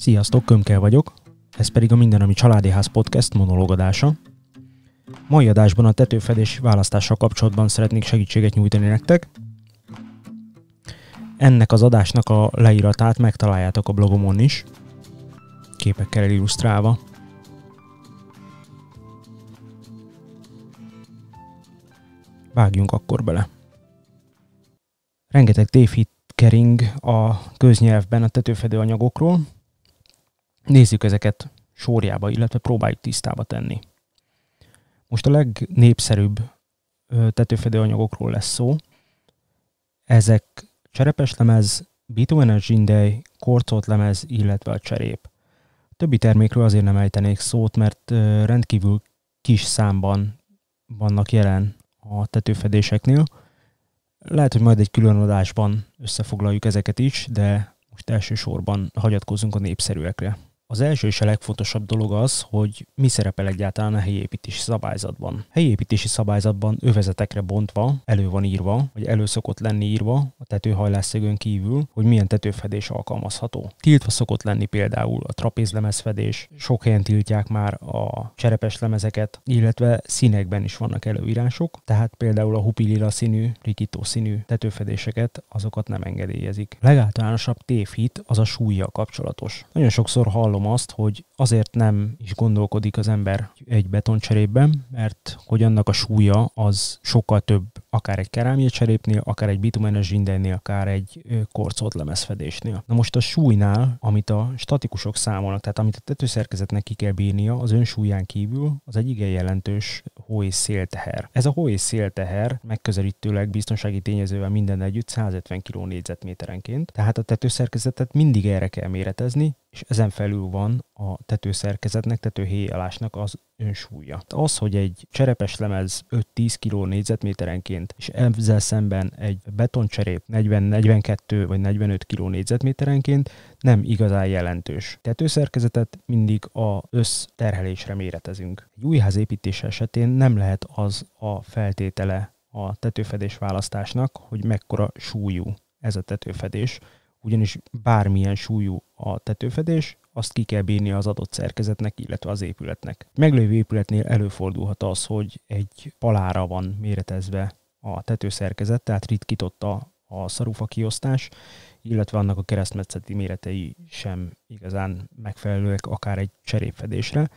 Sziasztok, Kömkel vagyok, ez pedig a Minden, ami Családi Ház podcast monologadása. Mai adásban a tetőfedés választással kapcsolatban szeretnék segítséget nyújtani nektek. Ennek az adásnak a leíratát megtaláljátok a blogomon is, képekkel illusztrálva. Vágjunk akkor bele. Rengeteg tévhit kering a köznyelvben a tetőfedő anyagokról, nézzük ezeket sorjába, illetve próbáljuk tisztába tenni. Most a legnépszerűbb tetőfedő anyagokról lesz szó. Ezek lemez, bitumenes zsindely, korcolt lemez, illetve a cserép. A többi termékről azért nem ejtenék szót, mert rendkívül kis számban vannak jelen a tetőfedéseknél. Lehet, hogy majd egy külön adásban összefoglaljuk ezeket is, de most elsősorban hagyatkozunk a népszerűekre. Az első és a legfontosabb dolog az, hogy mi szerepel egyáltalán a helyépítési szabályzatban. Helyépítési szabályzatban övezetekre bontva elő van írva, vagy elő szokott lenni írva a tetőhajlásszögön kívül, hogy milyen tetőfedés alkalmazható. Tiltva szokott lenni például a trapézlemezfedés, sok helyen tiltják már a cserepes lemezeket, illetve színekben is vannak előírások, tehát például a hupilila színű, rikító színű tetőfedéseket, azokat nem engedélyezik. Legáltalánosabb tévhit az a súlya kapcsolatos. Nagyon sokszor hallom gondolom azt, hogy azért nem is gondolkodik az ember egy betoncserépben, mert hogy annak a súlya az sokkal több, akár egy kerámia cserépnél, akár egy bitumenes zsindelnél, akár egy korcolt lemezfedésnél. Na most a súlynál, amit a statikusok számolnak, tehát amit a tetőszerkezetnek ki kell bírnia, az önsúlyán kívül az egy igen jelentős hó és szélteher. Ez a hó és szélteher megközelítőleg biztonsági tényezővel minden együtt 150 kg négyzetméterenként, tehát a tetőszerkezetet mindig erre kell méretezni, és ezen felül van a tetőszerkezetnek, tetőhéjelásnak az önsúlya. Az, hogy egy cserepes lemez 5-10 kg négyzetméterenként, és ezzel szemben egy betoncserép 40-42 vagy 45 kg négyzetméterenként nem igazán jelentős. Tetőszerkezetet mindig a összterhelésre méretezünk. Egy új ház építése esetén nem lehet az a feltétele a tetőfedés választásnak, hogy mekkora súlyú ez a tetőfedés, ugyanis bármilyen súlyú a tetőfedés, azt ki kell bírni az adott szerkezetnek, illetve az épületnek. Meglévő épületnél előfordulhat az, hogy egy palára van méretezve a tetőszerkezet, tehát ritkította a szarufa kiosztás, illetve annak a keresztmetszeti méretei sem igazán megfelelőek akár egy cserépfedésre,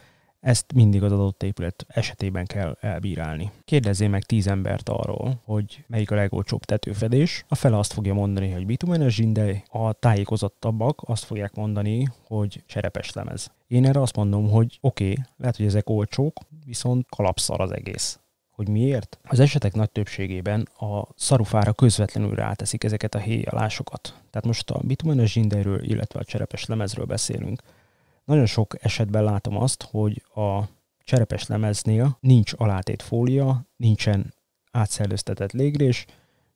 ezt mindig az adott épület esetében kell elbírálni. Kérdezzél meg tíz embert arról, hogy melyik a legolcsóbb tetőfedés. A fele azt fogja mondani, hogy bitumenes de a tájékozottabbak azt fogják mondani, hogy serepes lemez. Én erre azt mondom, hogy oké, okay, lehet, hogy ezek olcsók, viszont kalapszar az egész. Hogy miért? Az esetek nagy többségében a szarufára közvetlenül ráteszik ezeket a héjalásokat. Tehát most a bitumenes zsindeiről, illetve a cserepes lemezről beszélünk. Nagyon sok esetben látom azt, hogy a cserepes lemeznél nincs alátét fólia, nincsen átszellőztetett légrés,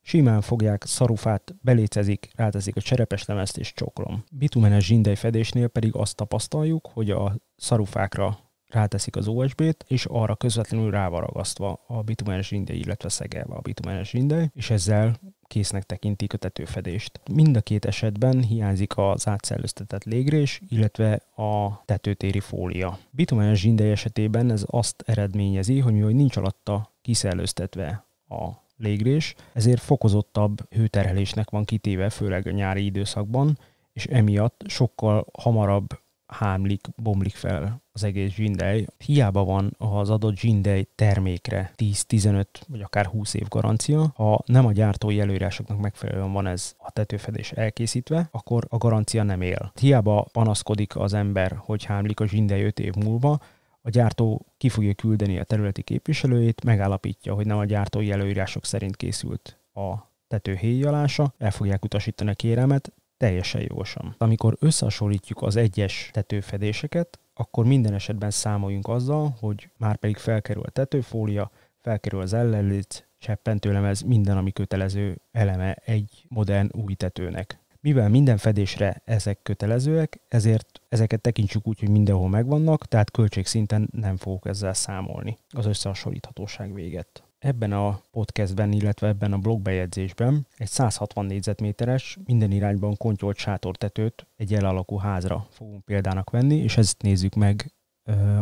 simán fogják szarufát, belécezik, ráteszik a cserepes lemezt és csoklom. Bitumenes zsindely fedésnél pedig azt tapasztaljuk, hogy a szarufákra ráteszik az OSB-t, és arra közvetlenül rá van ragasztva a bitumenes zsindely, illetve szegelve a bitumenes zsindely, és ezzel késznek tekintik a tetőfedést. Mind a két esetben hiányzik az átszellőztetett légrés, illetve a tetőtéri fólia. Bitumenes zsindely esetében ez azt eredményezi, hogy mivel nincs alatta kiszellőztetve a légrés, ezért fokozottabb hőterhelésnek van kitéve, főleg a nyári időszakban, és emiatt sokkal hamarabb hámlik, bomlik fel az egész zsindely. Hiába van az adott zsindely termékre 10-15 vagy akár 20 év garancia, ha nem a gyártói előírásoknak megfelelően van ez a tetőfedés elkészítve, akkor a garancia nem él. Hiába panaszkodik az ember, hogy hámlik a zsindely 5 év múlva, a gyártó ki fogja küldeni a területi képviselőjét, megállapítja, hogy nem a gyártói előírások szerint készült a tetőhéjjalása, el fogják utasítani a kérelmet, Teljesen jogosan. Amikor összehasonlítjuk az egyes tetőfedéseket, akkor minden esetben számoljunk azzal, hogy már pedig felkerül a tetőfólia, felkerül az ellenlic, cseppentőlemez, minden, ami kötelező eleme egy modern új tetőnek. Mivel minden fedésre ezek kötelezőek, ezért ezeket tekintsük úgy, hogy mindenhol megvannak, tehát költségszinten nem fogok ezzel számolni. Az összehasonlíthatóság véget. Ebben a podcastben, illetve ebben a blogbejegyzésben egy 160 négyzetméteres, minden irányban kontyolt sátortetőt egy elalakú házra fogunk példának venni, és ezt nézzük meg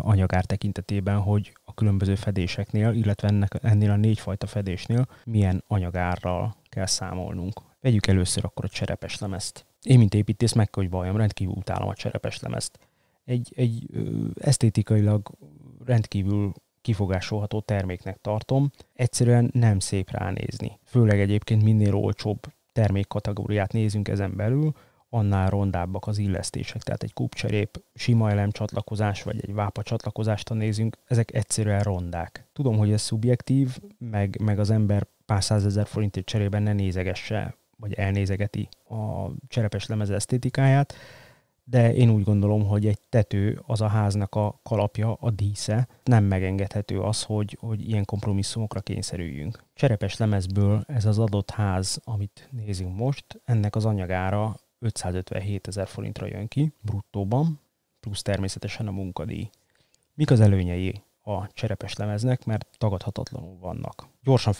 anyagár tekintetében, hogy a különböző fedéseknél, illetve ennek, ennél a négyfajta fedésnél milyen anyagárral kell számolnunk. Vegyük először akkor a cserepes lemezt. Én, mint építész, meg hogy valljam, rendkívül utálom a cserepes lemezt. Egy, egy ö, esztétikailag rendkívül kifogásolható terméknek tartom, egyszerűen nem szép ránézni. Főleg egyébként minél olcsóbb termékkategóriát nézünk ezen belül, annál rondábbak az illesztések. Tehát egy kupcserép, sima elem csatlakozás, vagy egy vápa csatlakozást, nézünk, ezek egyszerűen rondák. Tudom, hogy ez szubjektív, meg, meg az ember pár százezer forintért cserében ne nézegesse, vagy elnézegeti a cserepes lemez esztétikáját, de én úgy gondolom, hogy egy tető az a háznak a kalapja, a dísze. Nem megengedhető az, hogy, hogy ilyen kompromisszumokra kényszerüljünk. Cserepes lemezből ez az adott ház, amit nézünk most, ennek az anyagára 557 ezer forintra jön ki bruttóban, plusz természetesen a munkadíj. Mik az előnyei a cserepes lemeznek, mert tagadhatatlanul vannak. Gyorsan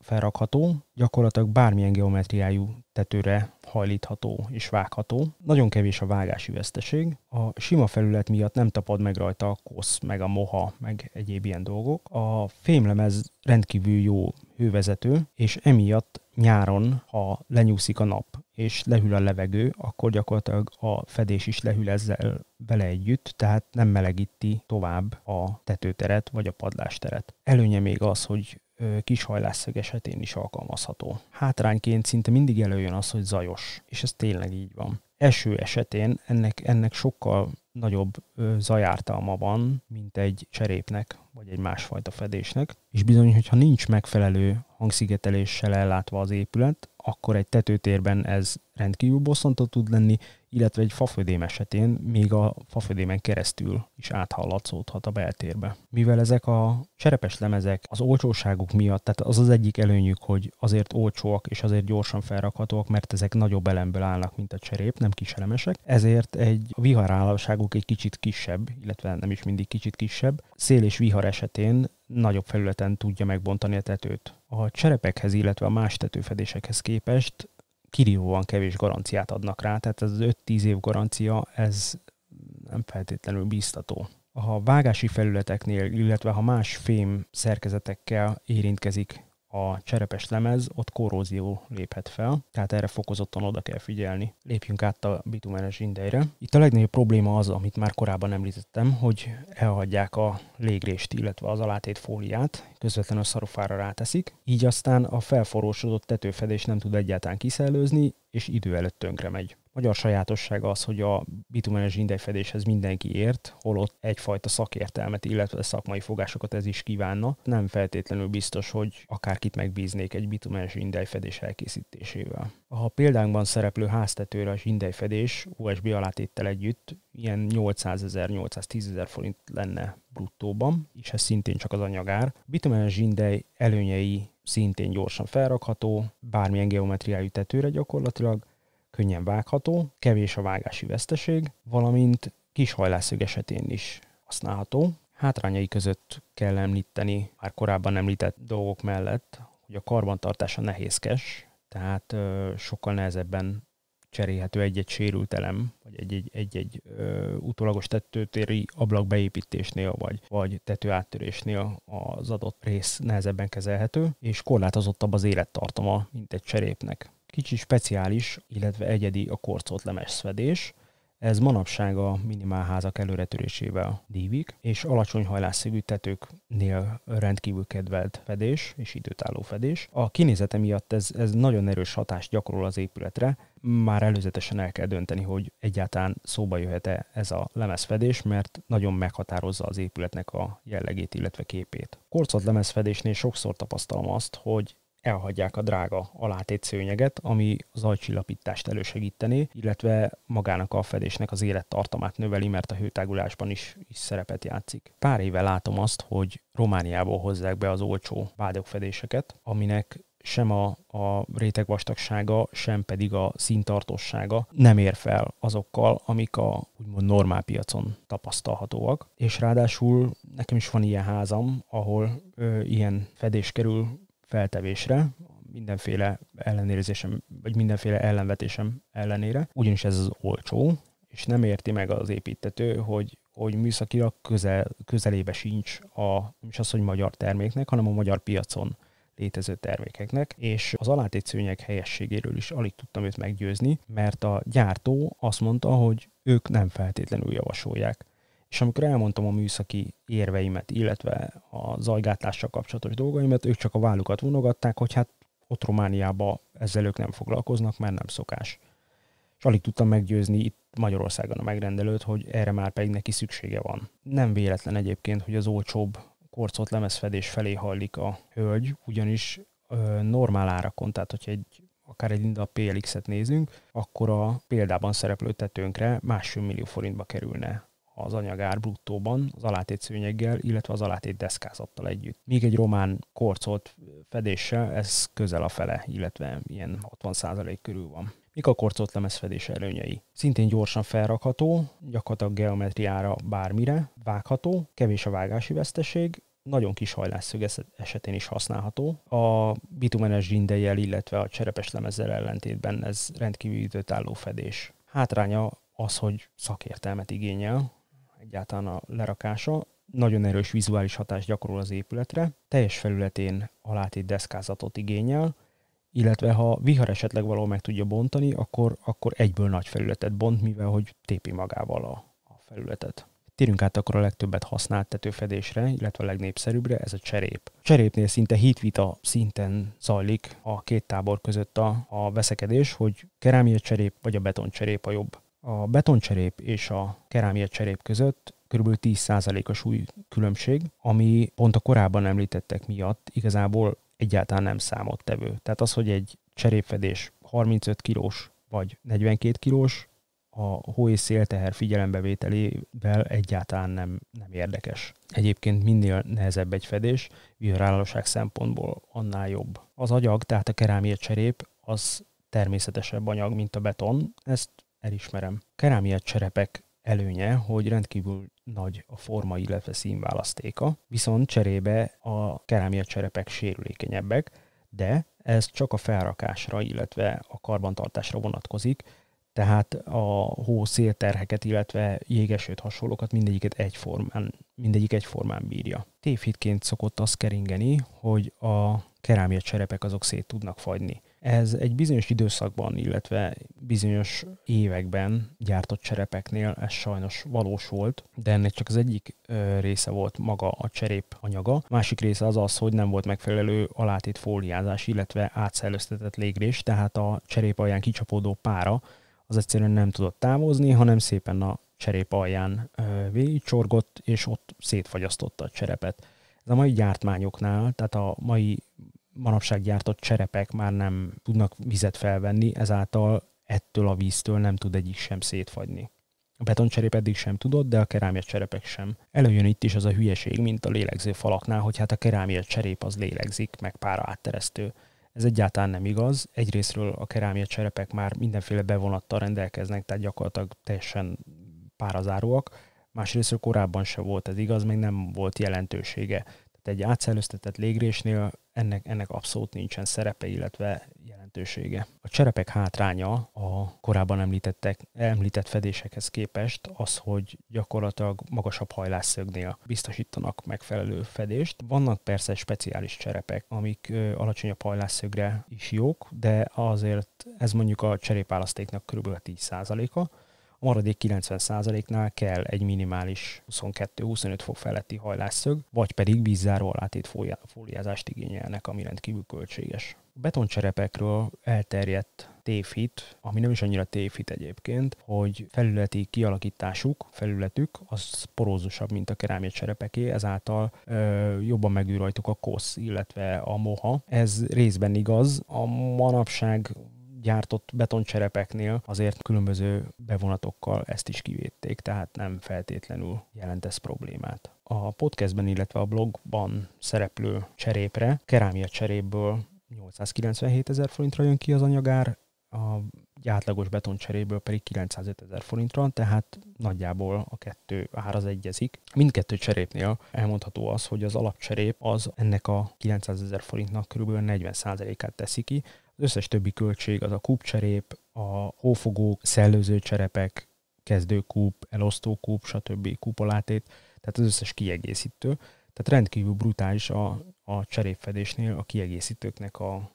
felrakható, gyakorlatilag bármilyen geometriájú tetőre hajlítható és vágható. Nagyon kevés a vágási veszteség. A sima felület miatt nem tapad meg rajta a kosz, meg a moha, meg egyéb ilyen dolgok. A fémlemez rendkívül jó hővezető, és emiatt nyáron, ha lenyúszik a nap, és lehűl a levegő, akkor gyakorlatilag a fedés is lehűl ezzel vele együtt, tehát nem melegíti tovább a tetőteret vagy a padlásteret. Előnye még az, hogy kis hajlásszög esetén is alkalmazható. Hátrányként szinte mindig előjön az, hogy zajos, és ez tényleg így van. Eső esetén ennek, ennek sokkal nagyobb zajártalma van, mint egy cserépnek, vagy egy másfajta fedésnek, és bizony, hogyha nincs megfelelő hangszigeteléssel ellátva az épület, akkor egy tetőtérben ez rendkívül bosszantó tud lenni, illetve egy fafödém esetén még a fafödémen keresztül is áthallatszódhat a beltérbe. Mivel ezek a cserepes lemezek az olcsóságuk miatt, tehát az az egyik előnyük, hogy azért olcsóak és azért gyorsan felrakhatóak, mert ezek nagyobb elemből állnak, mint a cserép, nem kis elemesek, ezért egy viharállalságuk egy kicsit kisebb, illetve nem is mindig kicsit kisebb. Szél és vihar esetén nagyobb felületen tudja megbontani a tetőt. A cserepekhez, illetve a más tetőfedésekhez képest kirívóan kevés garanciát adnak rá, tehát ez az 5-10 év garancia, ez nem feltétlenül bíztató. Ha vágási felületeknél, illetve ha más fém szerkezetekkel érintkezik a cserepes lemez, ott korrózió léphet fel, tehát erre fokozottan oda kell figyelni. Lépjünk át a bitumenes indejre. Itt a legnagyobb probléma az, amit már korábban említettem, hogy elhagyják a légrést, illetve az alátét fóliát, közvetlenül a szarofára ráteszik, így aztán a felforrósodott tetőfedés nem tud egyáltalán kiszellőzni, és idő előtt tönkre megy. Magyar sajátosság az, hogy a bitumenes zsindelyfedéshez mindenki ért, holott egyfajta szakértelmet, illetve szakmai fogásokat ez is kívánna. Nem feltétlenül biztos, hogy akárkit megbíznék egy bitumenes zsindelyfedés elkészítésével. A példánkban szereplő háztetőre a zsindelyfedés USB alátéttel együtt ilyen 800 ezer, 810 ezer forint lenne bruttóban, és ez szintén csak az anyagár. A bitumenes zsindely előnyei szintén gyorsan felrakható, bármilyen geometriájú tetőre gyakorlatilag, könnyen vágható, kevés a vágási veszteség, valamint kis hajlászög esetén is használható. Hátrányai között kell említeni már korábban említett dolgok mellett, hogy a karbantartása nehézkes, tehát sokkal nehezebben cserélhető egy-egy sérült elem, vagy egy-egy, egy-egy utólagos tetőtéri ablak beépítésnél, vagy, vagy tető áttörésnél az adott rész nehezebben kezelhető, és korlátozottabb az élettartama, mint egy cserépnek. Kicsi speciális, illetve egyedi a korcolt lemes szvedés, ez manapság a minimálházak előretörésével dívik, és alacsony hajlásszívű tetőknél rendkívül kedvelt fedés és időtálló fedés. A kinézete miatt ez, ez nagyon erős hatást gyakorol az épületre, már előzetesen el kell dönteni, hogy egyáltalán szóba jöhet-e ez a lemezfedés, mert nagyon meghatározza az épületnek a jellegét, illetve képét. Korcot lemezfedésnél sokszor tapasztalom azt, hogy elhagyják a drága alátét szőnyeget, ami az ajcsillapítást elősegítené, illetve magának a fedésnek az élettartamát növeli, mert a hőtágulásban is, is szerepet játszik. Pár éve látom azt, hogy Romániából hozzák be az olcsó vádokfedéseket, aminek sem a, a réteg vastagsága, sem pedig a színtartossága nem ér fel azokkal, amik a úgymond normál piacon tapasztalhatóak. És ráadásul nekem is van ilyen házam, ahol ö, ilyen fedés kerül feltevésre, mindenféle ellenérzésem, vagy mindenféle ellenvetésem ellenére, ugyanis ez az olcsó, és nem érti meg az építető, hogy hogy műszakilag közel, közelébe sincs a, nem is az, hogy magyar terméknek, hanem a magyar piacon létező termékeknek, és az alátétszőnyeg helyességéről is alig tudtam őt meggyőzni, mert a gyártó azt mondta, hogy ők nem feltétlenül javasolják. És amikor elmondtam a műszaki érveimet, illetve a zajgátlással kapcsolatos dolgaimat, ők csak a vállukat vonogatták, hogy hát ott Romániába ezzel ők nem foglalkoznak, mert nem szokás. És alig tudtam meggyőzni itt Magyarországon a megrendelőt, hogy erre már pedig neki szüksége van. Nem véletlen egyébként, hogy az olcsóbb korcot lemezfedés felé hajlik a hölgy, ugyanis ö, normál árakon, tehát hogyha egy akár egy Linda PLX-et nézünk, akkor a példában szereplő tetőnkre másfél millió forintba kerülne az anyagár bruttóban, az alátét szőnyeggel, illetve az alátét deszkázattal együtt. Míg egy román korcolt fedéssel ez közel a fele, illetve ilyen 60% körül van. Mik a korcolt lemezfedés előnyei? Szintén gyorsan felrakható, gyakorlatilag geometriára bármire, vágható, kevés a vágási veszteség, nagyon kis hajlásszög esetén is használható. A bitumenes zsindejjel, illetve a cserepes lemezzel ellentétben ez rendkívül időtálló fedés. Hátránya az, hogy szakértelmet igényel, egyáltalán a lerakása, nagyon erős vizuális hatást gyakorol az épületre, teljes felületén alátét deszkázatot igényel, illetve ha vihar esetleg való meg tudja bontani, akkor, akkor egyből nagy felületet bont, mivel hogy tépi magával a, a felületet. Térünk át akkor a legtöbbet használt tetőfedésre, illetve a legnépszerűbbre, ez a cserép. A cserépnél szinte hitvita szinten zajlik a két tábor között a, a veszekedés, hogy kerámia cserép vagy a beton cserép a jobb. A beton cserép és a kerámia cserép között kb. 10%-os új különbség, ami pont a korábban említettek miatt igazából egyáltalán nem számottevő. Tehát az, hogy egy cserépfedés 35 kilós vagy 42 kilós, a hó és szélteher figyelembevételével egyáltalán nem, nem érdekes. Egyébként minél nehezebb egy fedés, viharállalóság szempontból annál jobb. Az agyag, tehát a kerámia cserép, az természetesebb anyag, mint a beton, ezt elismerem. Kerámia cserepek előnye, hogy rendkívül nagy a forma, illetve színválasztéka, viszont cserébe a kerámia cserepek sérülékenyebbek, de ez csak a felrakásra, illetve a karbantartásra vonatkozik, tehát a hó szélterheket, illetve jégesőt hasonlókat mindegyiket egyformán, mindegyik egyformán bírja. Tévhitként szokott az keringeni, hogy a kerámia cserepek azok szét tudnak fagyni. Ez egy bizonyos időszakban, illetve bizonyos években gyártott cserepeknél ez sajnos valós volt, de ennek csak az egyik része volt maga a cserép anyaga, másik része az az, hogy nem volt megfelelő alátét fóliázás, illetve átszellőztetett légrés, tehát a cserép alján kicsapódó pára az egyszerűen nem tudott távozni, hanem szépen a cserép alján végigcsorgott, és ott szétfagyasztotta a cserepet. Ez a mai gyártmányoknál, tehát a mai manapság gyártott cserepek már nem tudnak vizet felvenni, ezáltal ettől a víztől nem tud egyik sem szétfagyni. A betoncserép eddig sem tudott, de a kerámia cserepek sem. Előjön itt is az a hülyeség, mint a lélegző falaknál, hogy hát a kerámia cserép az lélegzik, meg pára átteresztő. Ez egyáltalán nem igaz. Egyrésztről a kerámia cserepek már mindenféle bevonattal rendelkeznek, tehát gyakorlatilag teljesen párazáróak. Másrésztről korábban se volt ez igaz, még nem volt jelentősége. Tehát egy átszellőztetett légrésnél ennek, ennek abszolút nincsen szerepe, illetve jelentősége. A cserepek hátránya a korábban említettek, említett fedésekhez képest az, hogy gyakorlatilag magasabb hajlásszögnél biztosítanak megfelelő fedést. Vannak persze speciális cserepek, amik alacsonyabb hajlásszögre is jók, de azért ez mondjuk a cserépálasztéknak kb. 10%-a a maradék 90%-nál kell egy minimális 22-25 fok feletti hajlásszög, vagy pedig bizzáró alátét fóliázást igényelnek, ami rendkívül költséges. A betoncserepekről elterjedt tévhit, ami nem is annyira tévhit egyébként, hogy felületi kialakításuk, felületük az porózusabb, mint a kerámia cserepeké, ezáltal ö, jobban megül rajtuk a kosz, illetve a moha. Ez részben igaz. A manapság gyártott betoncserepeknél azért különböző bevonatokkal ezt is kivédték, tehát nem feltétlenül jelent ez problémát. A podcastben, illetve a blogban szereplő cserépre, kerámia cserépből 897 ezer forintra jön ki az anyagár, a egy átlagos betoncseréből pedig 905 ezer forintra, tehát nagyjából a kettő ár az egyezik. Mindkettő cserépnél elmondható az, hogy az alapcserép az ennek a 900 ezer forintnak kb. 40%-át teszi ki, az összes többi költség az a kúpcserép, a hófogók, szellőző cserepek, kezdőkúp, elosztókúp, stb. kupolátét, tehát az összes kiegészítő. Tehát rendkívül brutális a, a cserépfedésnél a kiegészítőknek a,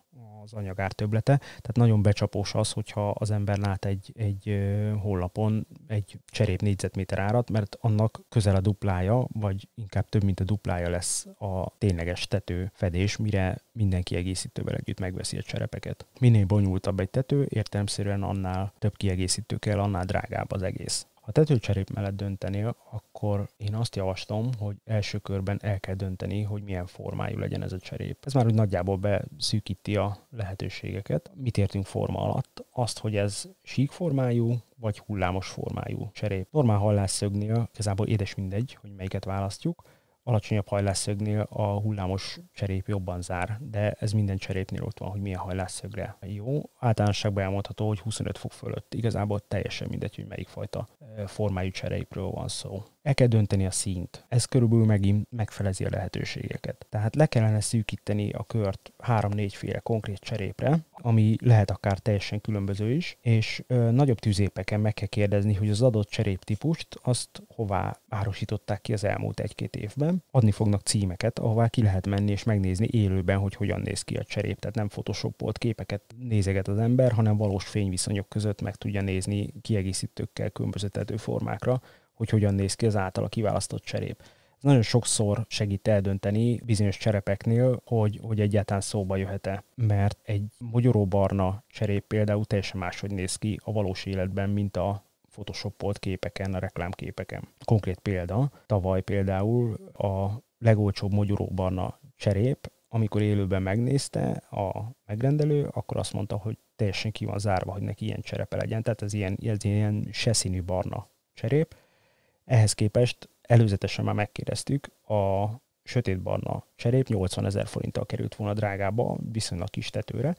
az anyagár töblete, tehát nagyon becsapós az, hogyha az ember lát egy, egy hollapon egy cserép négyzetméter árat, mert annak közel a duplája, vagy inkább több, mint a duplája lesz a tényleges tető fedés, mire mindenki egészítővel együtt megveszi a cserepeket. Minél bonyolultabb egy tető, értelemszerűen annál több kiegészítő kell, annál drágább az egész ha tetőcserép mellett döntenél, akkor én azt javaslom, hogy első körben el kell dönteni, hogy milyen formájú legyen ez a cserép. Ez már úgy nagyjából beszűkíti a lehetőségeket. Mit értünk forma alatt? Azt, hogy ez sík formájú, vagy hullámos formájú cserép. Normál hallásszögnél igazából édes mindegy, hogy melyiket választjuk, alacsonyabb hajlásszögnél a hullámos cserép jobban zár, de ez minden cserépnél ott van, hogy milyen hajlásszögre jó. Általánosságban elmondható, hogy 25 fok fölött. Igazából teljesen mindegy, hogy melyik fajta formájú cserépről van szó. El kell dönteni a színt. Ez körülbelül megint megfelezi a lehetőségeket. Tehát le kellene szűkíteni a kört három-négyféle konkrét cserépre, ami lehet akár teljesen különböző is, és ö, nagyobb tűzépeken meg kell kérdezni, hogy az adott cseréptípust azt hová árusították ki az elmúlt egy-két évben. Adni fognak címeket, ahová ki lehet menni és megnézni élőben, hogy hogyan néz ki a cserép. Tehát nem photoshopolt képeket nézeget az ember, hanem valós fényviszonyok között meg tudja nézni kiegészítőkkel különböző formákra, hogy hogyan néz ki az általa kiválasztott cserép. Ez nagyon sokszor segít eldönteni bizonyos cserepeknél, hogy, hogy egyáltalán szóba jöhet-e. Mert egy barna cserép például teljesen máshogy néz ki a valós életben, mint a photoshopolt képeken, a reklámképeken. Konkrét példa, tavaly például a legolcsóbb barna cserép, amikor élőben megnézte a megrendelő, akkor azt mondta, hogy teljesen ki van zárva, hogy neki ilyen cserepe legyen. Tehát ez ilyen, ez ilyen se színű barna cserép. Ehhez képest előzetesen már megkérdeztük, a sötétbarna cserép 80 ezer forinttal került volna drágába, viszonylag kis tetőre,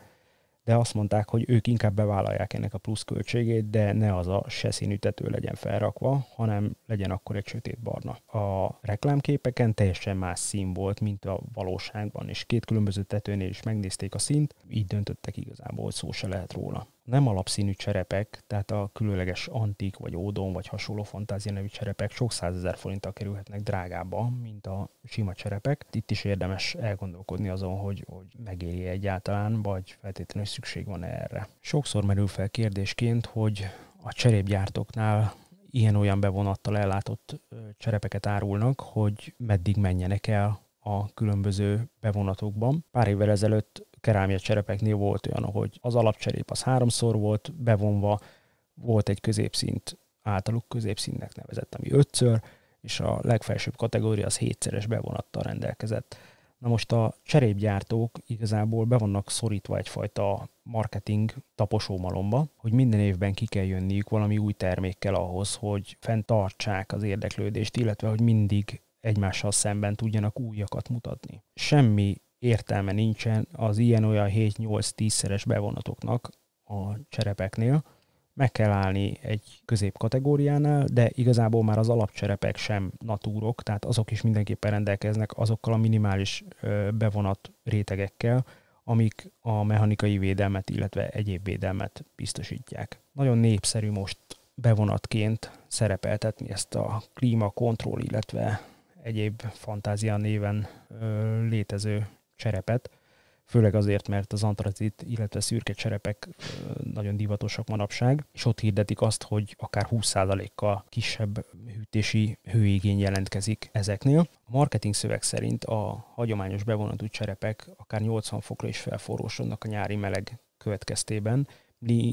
de azt mondták, hogy ők inkább bevállalják ennek a plusz költségét, de ne az a se színű tető legyen felrakva, hanem legyen akkor egy sötét barna. A reklámképeken teljesen más szín volt, mint a valóságban, és két különböző tetőnél is megnézték a színt, így döntöttek igazából, hogy szó se lehet róla nem alapszínű cserepek, tehát a különleges antik, vagy ódon, vagy hasonló fantázia nevű cserepek sok százezer forinttal kerülhetnek drágába, mint a sima cserepek. Itt is érdemes elgondolkodni azon, hogy, hogy megéri -e egyáltalán, vagy feltétlenül szükség van -e erre. Sokszor merül fel kérdésként, hogy a cserépgyártóknál ilyen-olyan bevonattal ellátott cserepeket árulnak, hogy meddig menjenek el a különböző bevonatokban. Pár évvel ezelőtt kerámia cserepeknél volt olyan, hogy az alapcserép az háromszor volt bevonva, volt egy középszint, általuk középszintnek nevezett, ami ötször, és a legfelsőbb kategória az hétszeres bevonattal rendelkezett. Na most a cserépgyártók igazából be vannak szorítva egyfajta marketing taposómalomba, hogy minden évben ki kell jönniük valami új termékkel ahhoz, hogy fenntartsák az érdeklődést, illetve hogy mindig egymással szemben tudjanak újakat mutatni. Semmi értelme nincsen az ilyen-olyan 7-8-10-szeres bevonatoknak a cserepeknél. Meg kell állni egy középkategóriánál, de igazából már az alapcserepek sem natúrok, tehát azok is mindenképpen rendelkeznek azokkal a minimális bevonat rétegekkel, amik a mechanikai védelmet, illetve egyéb védelmet biztosítják. Nagyon népszerű most bevonatként szerepeltetni ezt a klímakontroll, illetve egyéb fantázia néven ö, létező cserepet, főleg azért, mert az antracit, illetve szürke cserepek nagyon divatosak manapság, és ott hirdetik azt, hogy akár 20%-kal kisebb hűtési hőigény jelentkezik ezeknél. A marketing szöveg szerint a hagyományos bevonatú cserepek akár 80 fokra is felforrósodnak a nyári meleg következtében,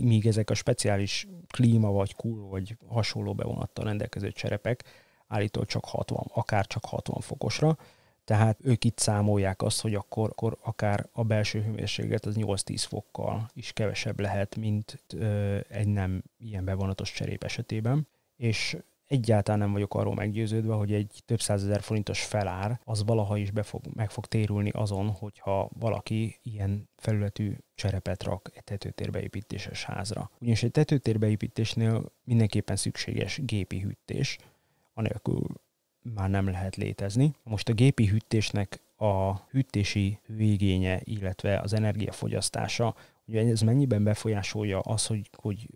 míg ezek a speciális klíma vagy kul vagy hasonló bevonattal rendelkező cserepek állítólag csak 60, akár csak 60 fokosra, tehát ők itt számolják azt, hogy akkor, akkor akár a belső hőmérséklet az 8-10 fokkal is kevesebb lehet, mint ö, egy nem ilyen bevonatos cserép esetében. És egyáltalán nem vagyok arról meggyőződve, hogy egy több százezer forintos felár az valaha is be fog, meg fog térülni azon, hogyha valaki ilyen felületű cserepet rak egy tetőtérbeépítéses házra. Ugyanis egy tetőtérbeépítésnél mindenképpen szükséges gépi hűtés, anélkül már nem lehet létezni. Most a gépi hűtésnek a hűtési végénye, illetve az energiafogyasztása, hogy ez mennyiben befolyásolja az, hogy, hogy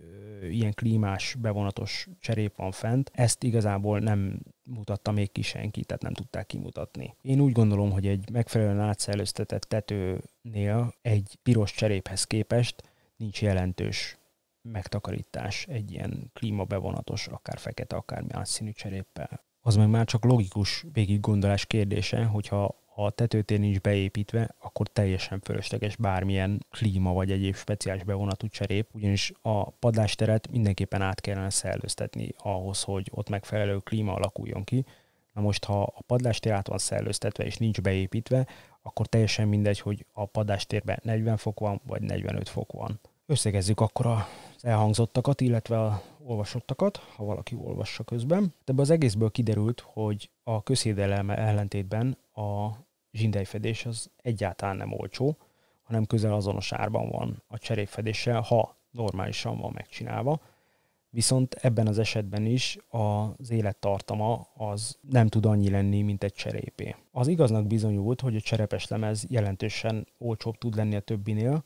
ilyen klímás, bevonatos cserép van fent, ezt igazából nem mutatta még ki senki, tehát nem tudták kimutatni. Én úgy gondolom, hogy egy megfelelően átszellőztetett tetőnél egy piros cseréphez képest nincs jelentős megtakarítás egy ilyen klímabevonatos, akár fekete, akár más színű cseréppel az meg már csak logikus gondolás kérdése, hogyha a tetőtér nincs beépítve, akkor teljesen fölösleges bármilyen klíma vagy egyéb speciális bevonatú cserép, ugyanis a padlásteret mindenképpen át kellene szellőztetni ahhoz, hogy ott megfelelő klíma alakuljon ki. Na most, ha a padlástér át van szellőztetve és nincs beépítve, akkor teljesen mindegy, hogy a padlástérben 40 fok van, vagy 45 fok van. Összegezzük akkor az elhangzottakat, illetve a olvasottakat, ha valaki olvassa közben. de az egészből kiderült, hogy a közhiedelem ellentétben a zsindelyfedés az egyáltalán nem olcsó, hanem közel azonos árban van a cserépfedéssel, ha normálisan van megcsinálva. Viszont ebben az esetben is az élettartama az nem tud annyi lenni, mint egy cserépé. Az igaznak bizonyult, hogy a cserepes lemez jelentősen olcsóbb tud lenni a többinél,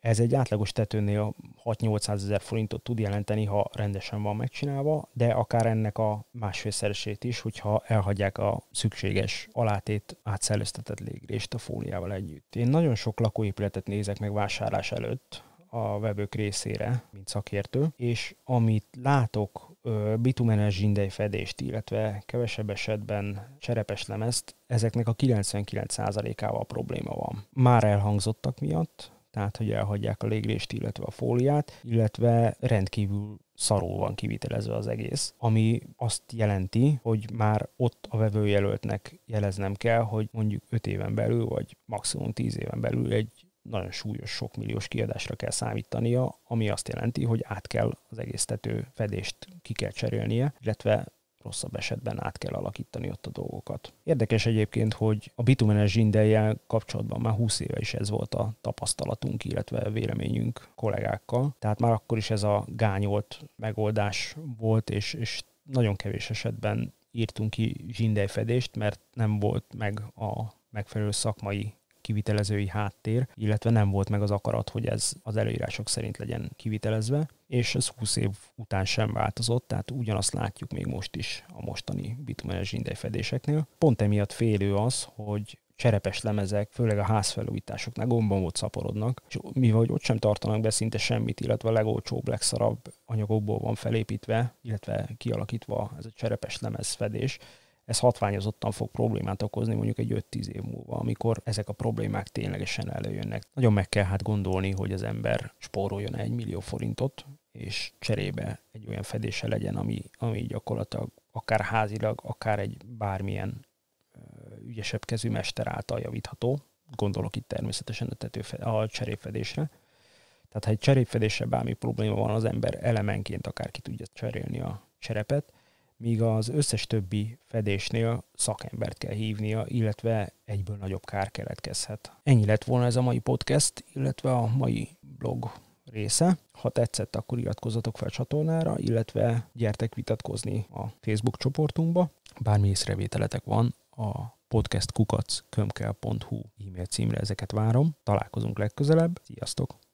ez egy átlagos tetőnél 6-800 ezer forintot tud jelenteni, ha rendesen van megcsinálva, de akár ennek a másfélszeresét is, hogyha elhagyják a szükséges alátét átszellőztetett légrést a fóliával együtt. Én nagyon sok lakóépületet nézek meg vásárlás előtt, a webök részére, mint szakértő, és amit látok bitumenes fedést illetve kevesebb esetben cserepes lemezt, ezeknek a 99%-ával probléma van. Már elhangzottak miatt, tehát hogy elhagyják a léglést, illetve a fóliát, illetve rendkívül szarul van kivitelezve az egész, ami azt jelenti, hogy már ott a vevőjelöltnek jeleznem kell, hogy mondjuk 5 éven belül, vagy maximum 10 éven belül egy nagyon súlyos, sok milliós kiadásra kell számítania, ami azt jelenti, hogy át kell az egész tető fedést ki kell cserélnie, illetve rosszabb esetben át kell alakítani ott a dolgokat. Érdekes egyébként, hogy a bitumenes zsindeljel kapcsolatban már 20 éve is ez volt a tapasztalatunk, illetve véleményünk kollégákkal. Tehát már akkor is ez a gányolt megoldás volt, és, és nagyon kevés esetben írtunk ki zsindelyfedést, mert nem volt meg a megfelelő szakmai kivitelezői háttér, illetve nem volt meg az akarat, hogy ez az előírások szerint legyen kivitelezve, és ez 20 év után sem változott, tehát ugyanazt látjuk még most is a mostani bitumenes zsindelyfedéseknél. Pont emiatt félő az, hogy cserepes lemezek, főleg a házfelújításoknál volt szaporodnak, és mivel ott sem tartanak be szinte semmit, illetve a legolcsóbb, legszarabb anyagokból van felépítve, illetve kialakítva ez a cserepes lemezfedés, ez hatványozottan fog problémát okozni mondjuk egy 5-10 év múlva, amikor ezek a problémák ténylegesen előjönnek. Nagyon meg kell hát gondolni, hogy az ember spóroljon egy millió forintot, és cserébe egy olyan fedése legyen, ami, ami gyakorlatilag akár házilag, akár egy bármilyen ügyesebb kezű mester által javítható. Gondolok itt természetesen a, tetőfed, a cserépfedésre. Tehát ha egy cserépfedésre bármi probléma van, az ember elemenként akár ki tudja cserélni a cserepet, míg az összes többi fedésnél szakembert kell hívnia, illetve egyből nagyobb kár keletkezhet. Ennyi lett volna ez a mai podcast, illetve a mai blog része. Ha tetszett, akkor iratkozzatok fel a csatornára, illetve gyertek vitatkozni a Facebook csoportunkba. Bármi észrevételetek van, a podcastkukackömkel.hu e-mail címre ezeket várom. Találkozunk legközelebb. Sziasztok!